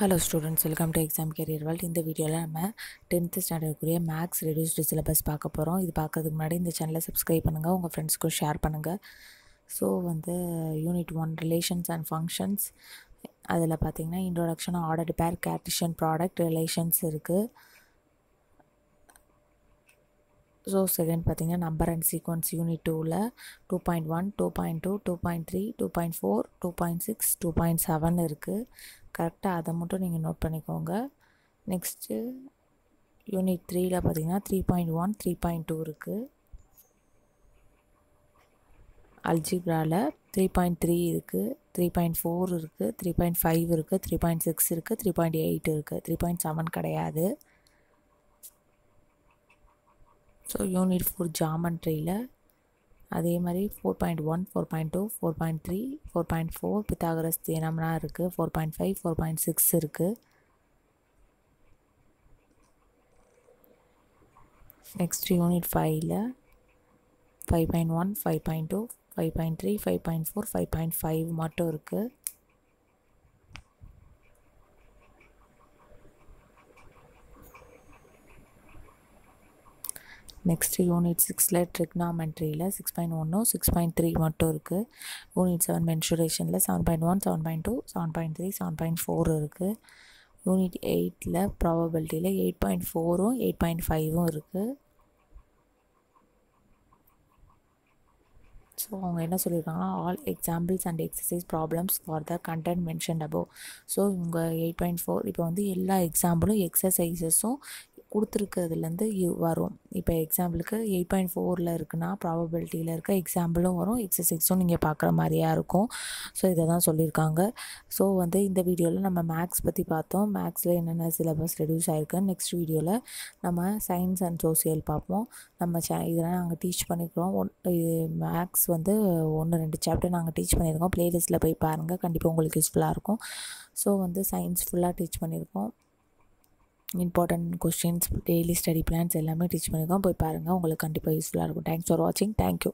hello students welcome to Exam Career World இந்த வீடியோவில் நம்ம டென்த்து ஸ்டாண்டர்டுக்குரிய மேக்ஸ் ரெடியூஸ்டு சிலபஸ் பார்க்க போகிறோம் இது பார்க்கறதுக்கு முன்னாடி இந்த சேனலை சப்ஸ்கிரைப் பண்ணுங்கள் உங்கள் ஃப்ரெண்ட்ஸ்க்கும் ஷேர் பண்ணுங்கள் ஸோ வந்து unit one relations and functions அதில் பார்த்தீங்கன்னா introduction order pair cartesian product relations இருக்குது ஸோ செகண்ட் பார்த்திங்கன்னா நம்பர் அண்ட் சீக்வன்ஸ் யூனிட் டூவில் two point one two point two two point three two point four two point six two point seven இருக்குது கரெக்டாக அதை மட்டும் நீங்கள் நோட் பண்ணிக்கோங்க next unit த்ரீயில் பார்த்திங்கன்னா three point one three point two இருக்குது அல்ஜிப்ராவில் த்ரீ பாயிண்ட் த்ரீ இருக்குது த்ரீ பாயிண்ட் ஃபோர் இருக்குது த்ரீ பாயிண்ட் ஃபைவ் இருக்குது த்ரீ பாயிண்ட் சிக்ஸ் இருக்குது த்ரீ பாயிண்ட் எயிட் இருக்குது த்ரீ பாயிண்ட் செவன் கிடையாது ஸோ யூனிட் ஃபோர் ஜாமன்ட்ரியில் அதே மாதிரி four point one four point two four point three four point four Pythagoras தியனம்லாம் இருக்குது four point five four point six இருக்குது next unit ஃபைவ்ல five point one five point two five point three five point four five point five மட்டும் இருக்குது next unit சிக்ஸில் ட்ரிக்னாமெண்ட்ரியில் six point ஒன்றும் six point three மட்டும் இருக்குது யூனிட் செவன் மென்சுரேஷனில் seven point one seven point two seven point three seven point four இருக்குது unit எயிட்டில் ப்ராபபிலிட்டியில் எயிட் பாயிண்ட் ஃபோரும் எயிட் பாயிண்ட் ஃபைவும் இருக்குது ஸோ அவங்க என்ன சொல்லியிருக்காங்கன்னா all examples and exercise problems for the content mention above so இவங்க எயிட் பாயிண்ட் ஃபோர் இப்போ வந்து எல்லா எக்ஸாம்பிளும் எக்ஸசைசஸும் கொடுத்துருக்கிறதுலேருந்து வரும் இப்போ எக்ஸாம்பிளுக்கு எயிட் பாயிண்ட் ஃபோரில் இருக்குன்னா ப்ராபபிலிட்டியில் இருக்க எக்ஸாம்பிளும் வரும் எக்ஸசைஸும் நீங்கள் பார்க்குற மாதிரியாக இருக்கும் ஸோ இதை தான் சொல்லியிருக்காங்க ஸோ வந்து இந்த வீடியோவில் நம்ம மேக்ஸ் பற்றி பார்த்தோம் மேக்ஸில் என்னென்ன சிலபஸ் ரெடியூஸ் ஆகிருக்கு நெக்ஸ்ட் வீடியோவில் நம்ம சயின்ஸ் அண்ட் சோசியல் பார்ப்போம் நம்ம சே இதெல்லாம் நாங்கள் டீச் பண்ணிக்கிறோம் ஒன் இது மேக்ஸ் வந்து ஒன்று ரெண்டு சாப்டர் நாங்கள் டீச் பண்ணியிருக்கோம் ப்ளேலிஸ்ட்டில் போய் பாருங்கள் கண்டிப்பாக உங்களுக்கு யூஸ்ஃபுல்லாக இருக்கும் ஸோ வந்து சயின்ஸ் ஃபுல்லாக டீச் பண்ணியிருக்கோம் important questions daily study plans எல்லாமே டீச் பண்ணியிருக்கோம் போய் பாருங்கள் உங்களுக்கு கண்டிப்பாக யூஸ்ஃபுல்லாக இருக்கும் தேங்க்ஸ் ஃபார் வாட்சிங் தேங்க்யூ